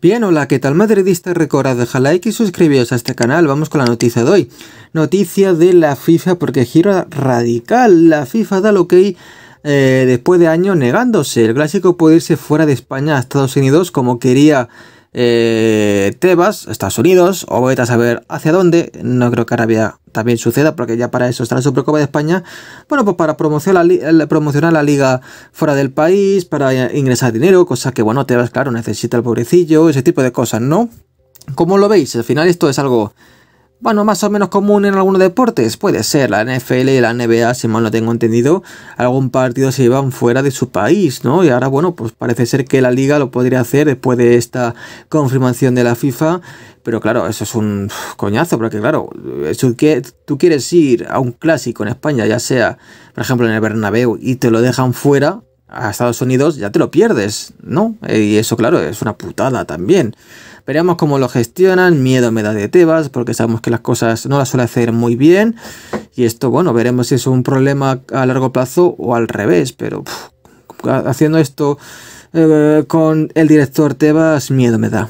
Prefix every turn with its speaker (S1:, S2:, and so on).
S1: Bien, hola, ¿qué tal madridista Recordad, Deja like y suscribíos a este canal, vamos con la noticia de hoy. Noticia de la FIFA porque gira radical, la FIFA da lo que eh, después de años negándose. El clásico puede irse fuera de España a Estados Unidos como quería eh, Tebas, Estados Unidos, o voy a saber hacia dónde. No creo que Arabia también suceda, porque ya para eso está la Supercopa de España. Bueno, pues para promocionar la, promocionar la liga fuera del país, para ingresar dinero, cosa que, bueno, Tebas, claro, necesita el pobrecillo, ese tipo de cosas, ¿no? ¿Cómo lo veis? Al final esto es algo bueno, más o menos común en algunos deportes. Puede ser, la NFL la NBA, si mal no tengo entendido, algún partido se llevan fuera de su país, ¿no? Y ahora, bueno, pues parece ser que la liga lo podría hacer después de esta confirmación de la FIFA. Pero claro, eso es un coñazo, porque claro, eh, tú quieres ir a un clásico en España, ya sea, por ejemplo, en el Bernabéu, y te lo dejan fuera, a Estados Unidos, ya te lo pierdes, ¿no? Eh, y eso, claro, es una putada también. Veremos cómo lo gestionan, miedo me da de Tebas, porque sabemos que las cosas no las suele hacer muy bien. Y esto, bueno, veremos si es un problema a largo plazo o al revés, pero haciendo esto eh, con el director Tebas, miedo me da.